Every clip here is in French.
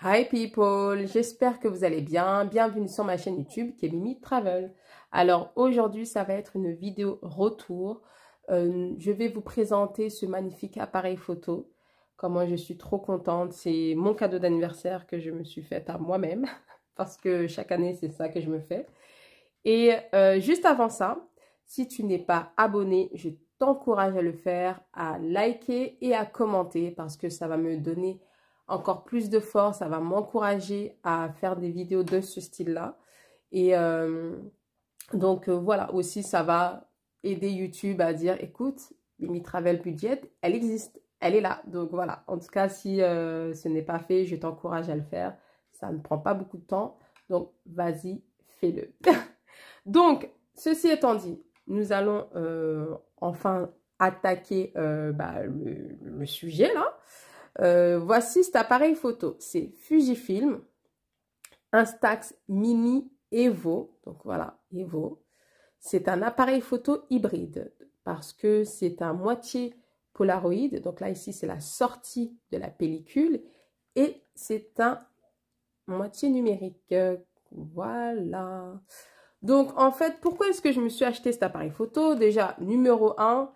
Hi people, j'espère que vous allez bien. Bienvenue sur ma chaîne YouTube qui est Mimi Travel. Alors aujourd'hui, ça va être une vidéo retour. Euh, je vais vous présenter ce magnifique appareil photo. Comment je suis trop contente. C'est mon cadeau d'anniversaire que je me suis faite à moi-même parce que chaque année, c'est ça que je me fais. Et euh, juste avant ça, si tu n'es pas abonné, je t'encourage à le faire, à liker et à commenter parce que ça va me donner encore plus de force, ça va m'encourager à faire des vidéos de ce style-là. Et euh, donc euh, voilà, aussi ça va aider YouTube à dire, écoute, Mimi Travel Budget, elle existe, elle est là. Donc voilà, en tout cas, si ce n'est pas fait, je t'encourage à le faire. Ça ne prend pas beaucoup de temps, donc vas-y, fais-le. Donc, ceci étant dit, nous allons euh, enfin attaquer euh, bah, le, sujet là. Euh, voici cet appareil photo. C'est Fujifilm Instax Mini Evo. Donc voilà, Evo. C'est un appareil photo hybride parce que c'est un moitié Polaroid. Donc là, ici, c'est la sortie de la pellicule et c'est un moitié numérique. Voilà. Donc, en fait, pourquoi est-ce que je me suis acheté cet appareil photo Déjà, numéro un,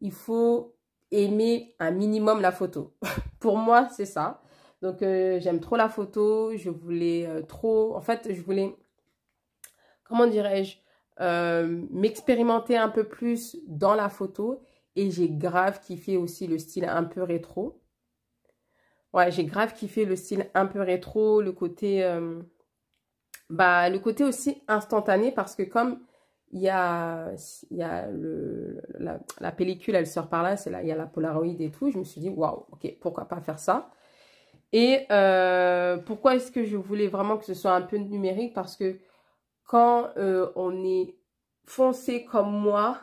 il faut aimer un minimum la photo. Pour moi, c'est ça. Donc, euh, j'aime trop la photo. Je voulais euh, trop... En fait, je voulais... Comment dirais-je euh, M'expérimenter un peu plus dans la photo. Et j'ai grave kiffé aussi le style un peu rétro. Ouais, j'ai grave kiffé le style un peu rétro, le côté... Bah, le côté aussi instantané, parce que comme il y a, la, pellicule, elle sort par là, il y a la Polaroid et tout, je me suis dit, waouh, ok, pourquoi pas faire ça Et euh, pourquoi est-ce que je voulais vraiment que ce soit un peu numérique Parce que quand euh, on est foncé comme moi,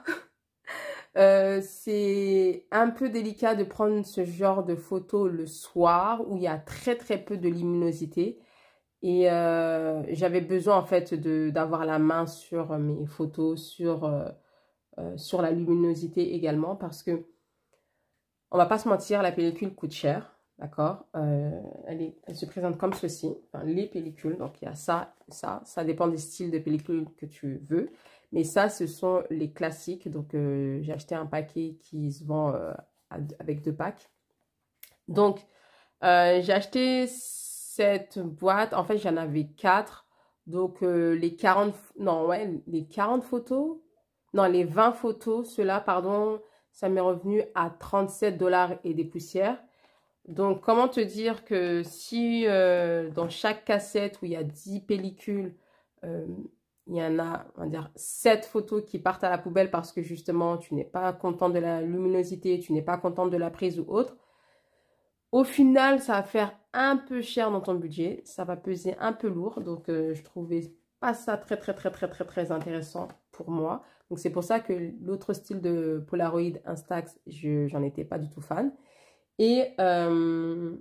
euh, c'est un peu délicat de prendre ce genre de photo le soir où il y a très très peu de luminosité et euh, j'avais besoin en fait d'avoir la main sur euh, mes photos, sur, euh, sur la luminosité également parce que on va pas se mentir, la pellicule coûte cher, d'accord elle, se présente comme ceci, les pellicules, donc il y a ça, ça, ça dépend des styles de pellicule que tu veux. Mais ça, ce sont les classiques, donc j'ai acheté un paquet qui se vend avec deux packs. Donc, j'ai acheté cette boîte, en fait, j'en avais quatre. Donc, euh, les 40, non, ouais, les 40 photos, non, les 20 photos, cela, pardon, ça m'est revenu à 37 dollars et des poussières. Donc, comment te dire que si euh, dans chaque cassette où il y a 10 pellicules, euh, il y en a, on va dire, 7 photos qui partent à la poubelle parce que justement, tu n'es pas content de la luminosité, tu n'es pas content de la prise ou autre. Au final, ça va faire un peu cher dans ton budget. Ça va peser un peu lourd. Donc, euh, je trouvais pas ça très, très, très, très, très, très intéressant pour moi. Donc, c'est pour ça que l'autre style de Polaroid Instax, j'en étais pas du tout fan. Et euh,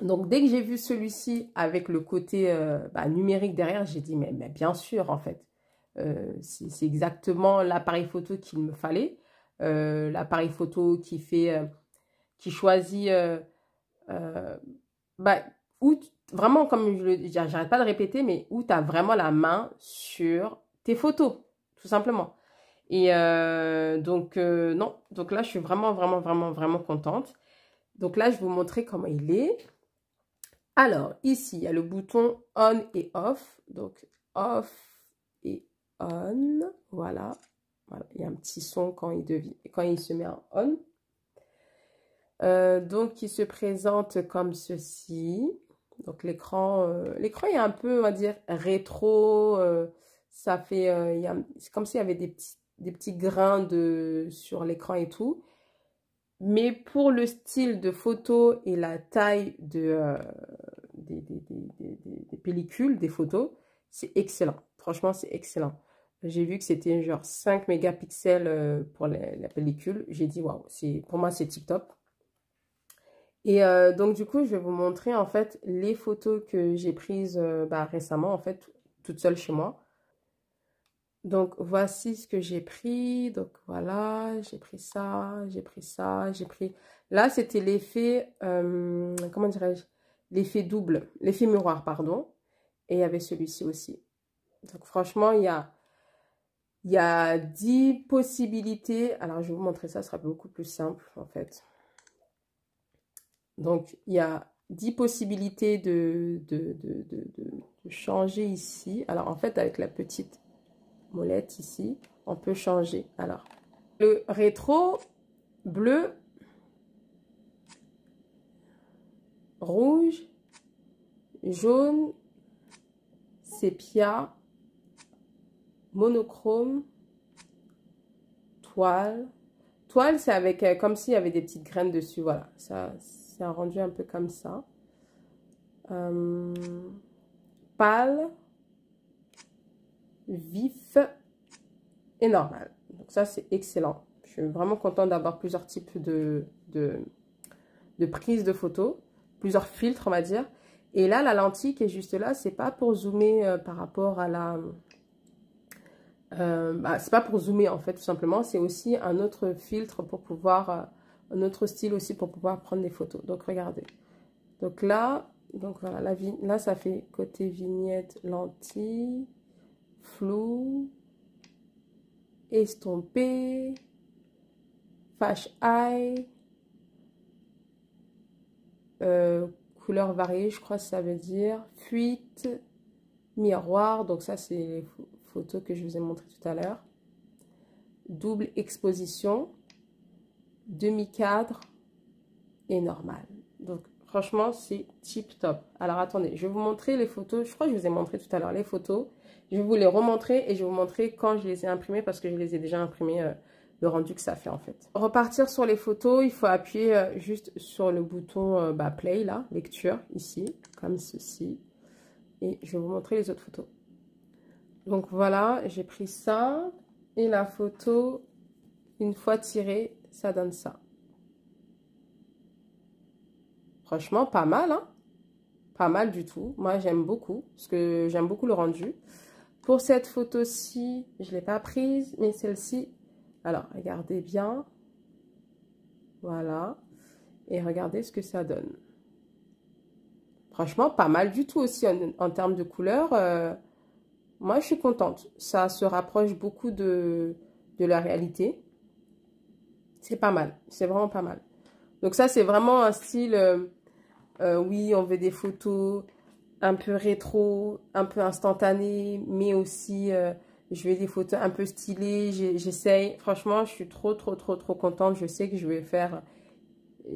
donc, dès que j'ai vu celui-ci avec le côté euh, bah, numérique derrière, j'ai dit, mais, mais, bien sûr, en fait, c'est exactement l'appareil photo qu'il me fallait. l'appareil photo qui fait, qui choisit bah, où vraiment, comme je j'arrête pas de répéter, mais où tu as vraiment la main sur tes photos, tout simplement. Et euh, donc, euh, non, donc là, je suis vraiment, vraiment, vraiment, vraiment contente. Donc là, je vais vous montrer comment il est. Alors, ici, il y a le bouton on et off. Donc, off et on. Voilà. voilà. Il y a un petit son quand il, devient, quand il se met en on. Euh, donc, qui se présente comme ceci. Donc, l'écran, euh, est un peu, on va dire, rétro. Euh, ça fait, c'est comme s'il y avait des petits, petits grains de, sur l'écran et tout. Mais pour le style de photo et la taille de, des, pellicules, des photos, c'est excellent. Franchement, c'est excellent. J'ai vu que c'était genre 5 mégapixels pour la, la pellicule. J'ai dit, waouh, pour moi, c'est tip top. Et euh, donc du coup, je vais vous montrer en fait les photos que j'ai prises euh, bah, récemment en fait, toute seule chez moi. Donc voici ce que j'ai pris. Donc voilà, j'ai pris ça, j'ai pris ça, j'ai pris... Là, c'était l'effet, euh, comment dirais-je L'effet double, l'effet miroir, pardon. Et il y avait celui-ci aussi. Donc franchement, il y a... Il y a 10 possibilités. Alors, je vais vous montrer ça, ce sera beaucoup plus simple en fait. Donc, il y a 10 possibilités de, de, changer ici. Alors, en fait, avec la petite molette ici, on peut changer. Alors, le rétro, bleu, rouge, jaune, sépia, monochrome, toile. Toile, c'est avec euh, comme s'il y avait des petites graines dessus. Voilà, ça, rendu un peu comme ça. Euh, pâle, vif et normal. Donc ça, c'est excellent. Je suis vraiment contente d'avoir plusieurs types de, de, de prises de photos, plusieurs filtres, on va dire. Et là, la lentille qui est juste là, c'est pas pour zoomer euh, par rapport à la... Euh, bah, c'est pas pour zoomer en fait tout simplement, c'est aussi un autre filtre pour pouvoir notre style aussi pour pouvoir prendre des photos. Donc regardez. Donc là, donc voilà, la là ça fait côté vignette, lentille, flou, estompé, fash eye, euh, couleur variée, je crois que ça veut dire, fuite, miroir, donc ça c'est les photos que je vous ai montrées tout à l'heure, double exposition, demi-cadre et normal. Donc, franchement, c'est tip top. Alors, attendez, je vais vous montrer les photos. Je crois que je vous ai montré tout à l'heure les photos. Je vais vous les remontrer et je vais vous montrer quand je les ai imprimées parce que je les ai déjà imprimées, euh, le rendu que ça fait en fait. Repartir sur les photos, il faut appuyer euh, juste sur le bouton euh, bah, play là, lecture, ici, comme ceci. Et je vais vous montrer les autres photos. Donc voilà, j'ai pris ça. Et la photo, une fois tirée, ça donne ça. Franchement, pas mal, hein. Pas mal du tout. Moi, j'aime beaucoup, parce que j'aime beaucoup le rendu. Pour cette photo-ci, je ne l'ai pas prise, mais celle-ci, alors, regardez bien. Voilà. Et regardez ce que ça donne. Franchement, pas mal du tout aussi en, termes de couleur. Euh, moi, je suis contente. Ça se rapproche beaucoup de la réalité. C'est pas mal. C'est vraiment pas mal. Donc ça, c'est vraiment un style... Euh, euh, oui, on veut des photos un peu rétro, un peu instantanées, mais aussi... Euh, je veux des photos un peu stylées, j'essaye. Franchement, je suis trop, trop, trop, trop contente. Je sais que je vais faire,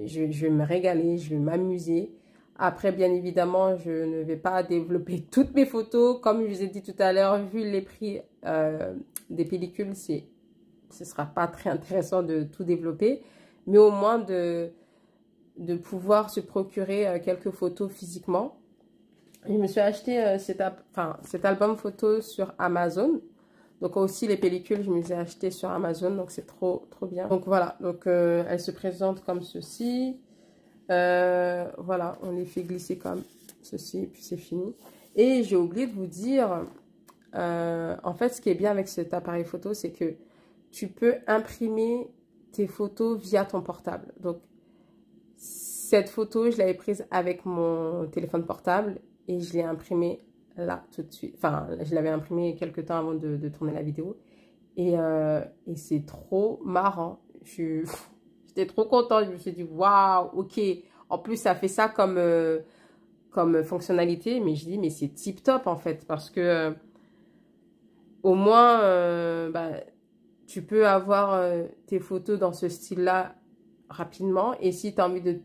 je, vais me régaler, je vais m'amuser. Après, bien évidemment, je ne vais pas développer toutes mes photos. Comme je vous ai dit tout à l'heure, vu les prix des pellicules, c'est ce sera pas très intéressant de tout développer, mais au moins de, de pouvoir se procurer euh, quelques photos physiquement. Je me suis acheté euh, cet, cet album photo sur Amazon. Donc aussi les pellicules, je me les ai achetées sur Amazon, donc c'est trop trop bien. Donc voilà, donc euh, elle se présente comme ceci. voilà, on les fait glisser comme ceci, puis c'est fini. Et j'ai oublié de vous dire, en fait, ce qui est bien avec cet appareil photo, c'est que tu peux imprimer tes photos via ton portable. Donc, cette photo, je l'avais prise avec mon téléphone portable et je l'ai imprimée là tout de suite. Enfin, je l'avais imprimée quelques temps avant de, tourner la vidéo. Et, euh, c'est trop marrant. J'étais trop contente. Je me suis dit, waouh, ok. En plus, ça fait ça comme, euh, comme fonctionnalité. Mais je dis, mais c'est tip top en fait. Parce que euh, au moins, bah, tu peux avoir euh, tes photos dans ce style-là rapidement. Et si tu as envie de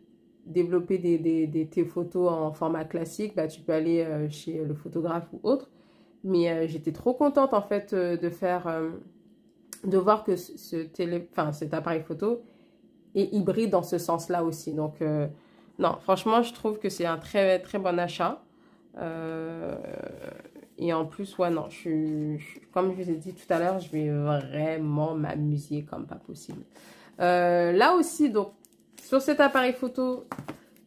développer des, tes photos en format classique, bah, tu peux aller euh, chez le photographe ou autre. Mais euh, j'étais trop contente en fait de faire, de voir que ce télé, cet appareil photo est hybride dans ce sens-là aussi. Donc non, franchement, je trouve que c'est un très très bon achat. Euh, et en plus, ouais, non, je, comme je vous ai dit tout à l'heure, je vais vraiment m'amuser comme pas possible. Euh, là aussi, donc, sur cet appareil photo,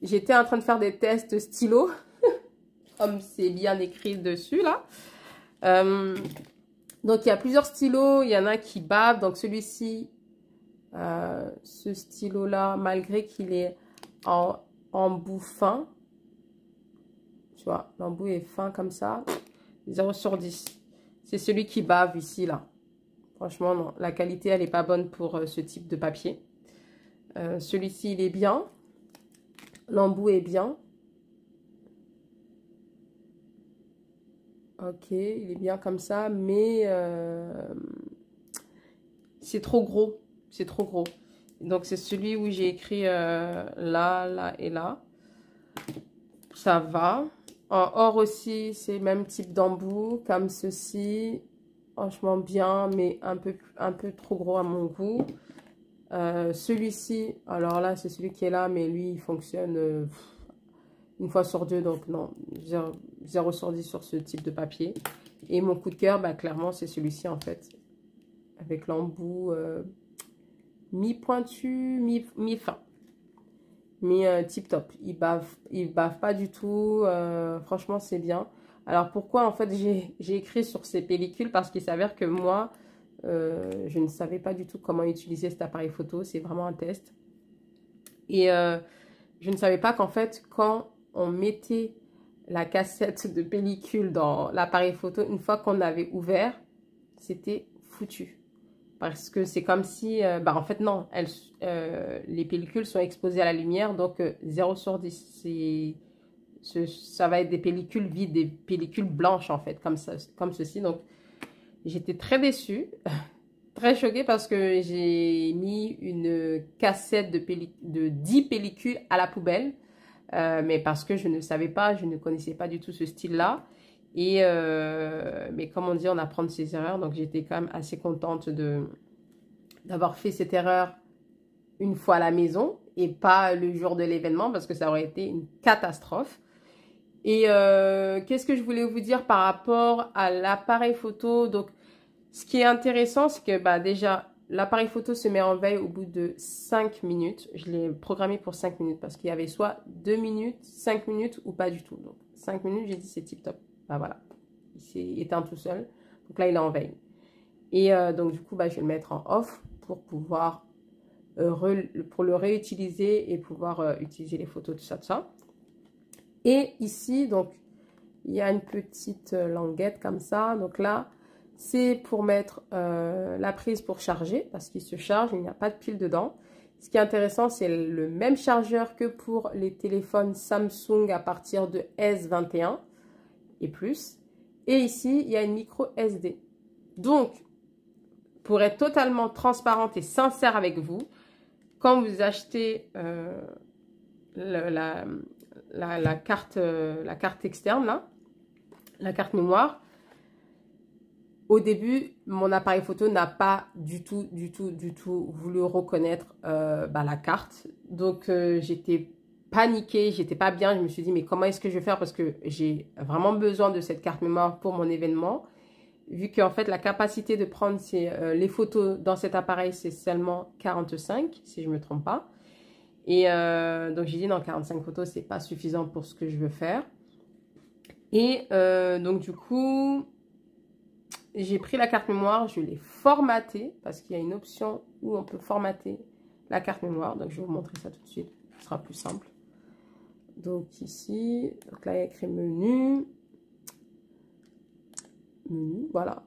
j'étais en train de faire des tests stylo. comme c'est bien écrit dessus, là. Euh, donc, il y a plusieurs stylos. Il y en a qui bavent. Donc, celui-ci, euh, ce stylo-là, malgré qu'il est en, en bout fin, tu vois, l'embout est fin comme ça. 0 sur 10. C'est celui qui bave ici, là. Franchement, non. La qualité, elle n'est pas bonne pour euh, ce type de papier. Euh, celui-ci, il est bien. L'embout est bien. Ok, il est bien comme ça, mais euh, c'est trop gros. C'est trop gros. Donc, c'est celui où j'ai écrit là, là et là. Ça va. Euh, or aussi, c'est le même type d'embout, comme ceci. Franchement bien, mais un peu, un peu trop gros à mon goût. Euh, celui-ci, alors là, c'est celui qui est là, mais lui, il fonctionne euh, une fois sur deux. Donc non, 0 sur 10 sur ce type de papier. Et mon coup de cœur, bah, clairement, c'est celui-ci en fait. Avec l'embout mi pointu mi fin mais euh, tip top. Ils bavent, ils bavent pas du tout. Euh, franchement, c'est bien. Alors pourquoi en fait j'ai écrit sur ces pellicules Parce qu'il s'avère que moi, euh, je ne savais pas du tout comment utiliser cet appareil photo. C'est vraiment un test. Et je ne savais pas qu'en fait, quand on mettait la cassette de pellicule dans l'appareil photo, une fois qu'on l'avait ouvert, c'était foutu. Parce que c'est comme si, euh, bah en fait non, elles, euh, les pellicules sont exposées à la lumière, donc 0 euh, sur 10, ça va être des pellicules vides, des pellicules blanches en fait, comme, ça, comme ceci. Donc j'étais très déçue, très choquée parce que j'ai mis une cassette de, de 10 pellicules à la poubelle. mais parce que je ne savais pas, je ne connaissais pas du tout ce style-là. Euh, mais comme on dit, on apprend de ses erreurs. Donc, j'étais quand même assez contente de d'avoir fait cette erreur une fois à la maison et pas le jour de l'événement parce que ça aurait été une catastrophe. Et euh, qu'est-ce que je voulais vous dire par rapport à l'appareil photo Donc, ce qui est intéressant, c'est que bah, déjà, l'appareil photo se met en veille au bout de 5 minutes. Je l'ai programmé pour 5 minutes parce qu'il y avait soit 2 minutes, 5 minutes ou pas du tout. Donc, 5 minutes, j'ai dit c'est tip top bah voilà, il s'est éteint tout seul. Donc là, il est en veille. Et euh, donc, du coup, bah, je vais le mettre en off pour pouvoir euh, pour le réutiliser et pouvoir euh, utiliser les photos, tout ça, tout ça. Et ici, donc, il y a une petite languette comme ça. Donc là, c'est pour mettre la prise pour charger parce qu'il se charge, il n'y a pas de pile dedans. Ce qui est intéressant, c'est le même chargeur que pour les téléphones Samsung à partir de S21 plus. Et ici, il y a une micro SD. Donc, pour être totalement transparente et sincère avec vous, quand vous achetez euh, la, la, carte, euh, la carte externe, la carte mémoire, au début, mon appareil photo n'a pas du tout, du tout, du tout voulu reconnaître euh, bah, la carte. Donc, j'étais paniquée, j'étais pas bien. Je me suis dit, mais comment est-ce que je vais faire Parce que j'ai vraiment besoin de cette carte mémoire pour mon événement. Vu qu'en fait, la capacité de prendre euh, les photos dans cet appareil, c'est seulement 45, si je ne me trompe pas. Et euh, donc, j'ai dit, non, 45 photos, c'est pas suffisant pour ce que je veux faire. Et euh, donc, du coup, j'ai pris la carte mémoire, je l'ai formatée, parce qu'il y a une option où on peut formater la carte mémoire. Donc, je vais vous montrer ça tout de suite, ce sera plus simple. Donc ici, là il y a écrit menu. Menu, voilà.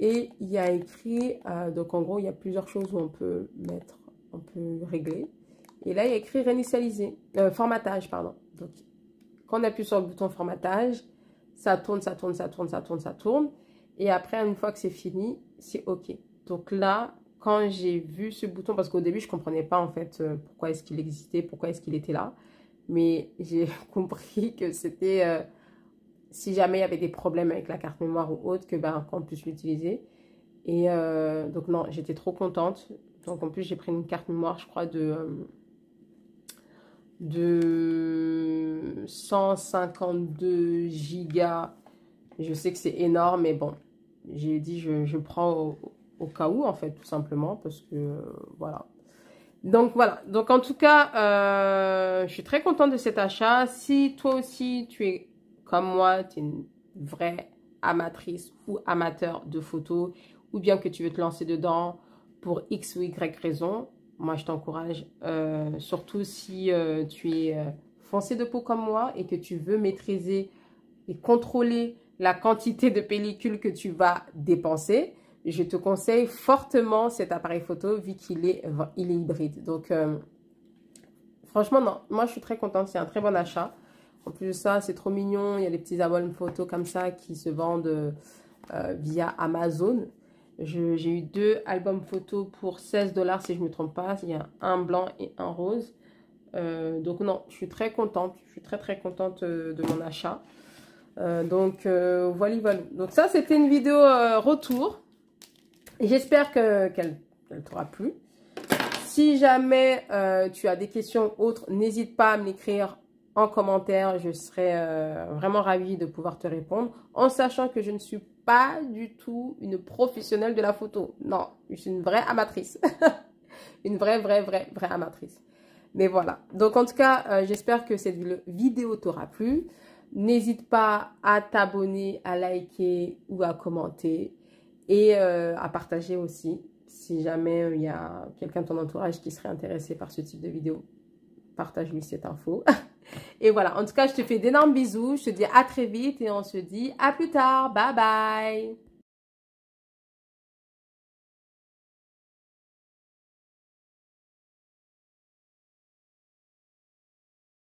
Et il y a écrit, euh, donc en gros, il y a plusieurs choses où on peut mettre, on peut régler. Et là, il y a écrit réinitialiser, euh, formatage, pardon. Donc, quand on appuie sur le bouton formatage, ça tourne, ça tourne, ça tourne, ça tourne, ça tourne. Et après, une fois que c'est fini, c'est OK. Donc là, quand j'ai vu ce bouton, parce qu'au début, je ne comprenais pas en fait euh, pourquoi est-ce qu'il existait, pourquoi est-ce qu'il était là mais j'ai compris que c'était euh, si jamais il y avait des problèmes avec la carte mémoire ou autre, que ben qu'on puisse l'utiliser. Et euh, donc non, j'étais trop contente. Donc en plus j'ai pris une carte mémoire, je crois de euh, de 152 gigas. Je sais que c'est énorme, mais bon, j'ai dit je, je prends au, cas où en fait tout simplement parce que voilà donc voilà, donc en tout cas, euh, je suis très contente de cet achat. Si toi aussi tu es comme moi, tu es une vraie amatrice ou amateur de photos, ou bien que tu veux te lancer dedans pour X ou Y raison, moi je t'encourage, euh, surtout si euh, tu es foncé de peau comme moi et que tu veux maîtriser et contrôler la quantité de pellicule que tu vas dépenser je te conseille fortement cet appareil photo vu qu'il est, il hybride. Donc, euh, franchement, non. Moi, je suis très contente. C'est un très bon achat. En plus de ça, c'est trop mignon. Il y a des petits albums photo comme ça qui se vendent euh, via Amazon. J'ai eu deux albums photos pour 16 dollars si je ne me trompe pas. Il y a un blanc et un rose. Euh, donc non, je suis très contente. Je suis très très contente de mon achat. donc voilà, voilà. Donc ça, c'était une vidéo retour. J'espère qu'elle t'aura plu. Si jamais euh, tu as des questions autres, n'hésite pas à me l'écrire en commentaire. Je serai euh, vraiment ravie de pouvoir te répondre. En sachant que je ne suis pas du tout une professionnelle de la photo. Non, je suis une vraie amatrice. une vraie, vraie, vraie, vraie amatrice. Mais voilà. Donc, en tout cas, euh, j'espère que cette vidéo t'aura plu. N'hésite pas à t'abonner, à liker ou à commenter et euh, à partager aussi si jamais euh, il y a quelqu'un de ton entourage qui serait intéressé par ce type de vidéo. Partage-lui cette info. et voilà, en tout cas, je te fais d'énormes bisous. Je te dis à très vite et on se dit à plus tard. Bye bye